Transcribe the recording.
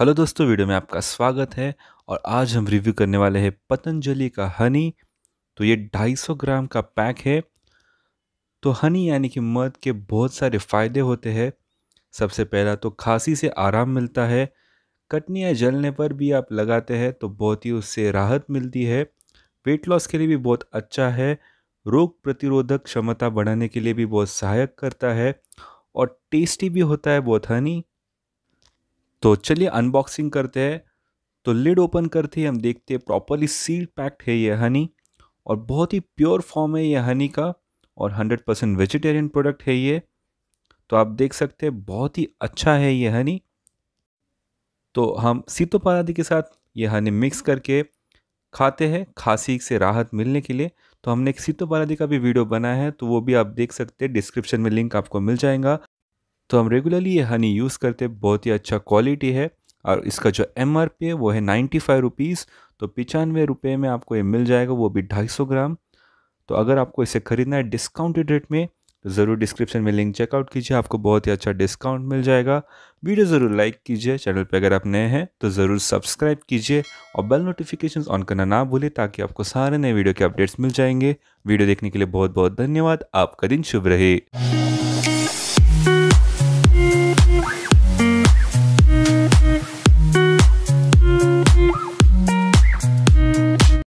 hello दोस्तों video में आपका स्वागत है और आज हम रिव्यू करने वाले हैं पतंजलि का हनी तो ये 250 ग्राम का पैक है तो हनी यानी कि मध के बहुत सारे फ़ायदे होते हैं सबसे पहला तो खांसी से आराम मिलता है कटनी या जलने पर भी आप लगाते हैं तो बहुत ही उससे राहत मिलती है वेट लॉस के लिए भी बहुत अच्छा है रोग प्रतिरोधक क्षमता बढ़ाने के लिए भी बहुत सहायक करता है और टेस्टी भी होता है बहुत हनी तो चलिए अनबॉक्सिंग करते हैं तो लिड ओपन करते ही हम देखते हैं प्रॉपरली सील पैक्ड है ये हनी और बहुत ही प्योर फॉर्म है ये हनी का और 100 परसेंट वेजिटेरियन प्रोडक्ट है ये तो आप देख सकते हैं बहुत ही अच्छा है ये हनी तो हम सीतो परादी के साथ ये हनी मिक्स करके खाते हैं खांसी से राहत मिलने के लिए तो हमने एक सीतो परादी का भी वीडियो बनाया है तो वो भी आप देख सकते हैं डिस्क्रिप्शन में लिंक आपको मिल जाएगा तो हम रेगुलरली ये हनी यूज़ करते हैं बहुत ही अच्छा क्वालिटी है और इसका जो एम है वो है नाइन्टी फाइव रुपीज़ तो पचानवे रुपये में आपको ये मिल जाएगा वो भी ढाई सौ ग्राम तो अगर आपको इसे ख़रीदना है डिस्काउंटेड रेट में तो ज़रूर डिस्क्रिप्शन में लिंक चेकआउट कीजिए आपको बहुत ही अच्छा डिस्काउंट मिल जाएगा वीडियो ज़रूर लाइक कीजिए चैनल पर अगर आप नए हैं तो ज़रूर सब्सक्राइब कीजिए और बेल नोटिफिकेशन ऑन करना ना भूलें ताकि आपको सारे नए वीडियो के अपडेट्स मिल जाएंगे वीडियो देखने के लिए बहुत बहुत धन्यवाद आपका दिन शुभ रहे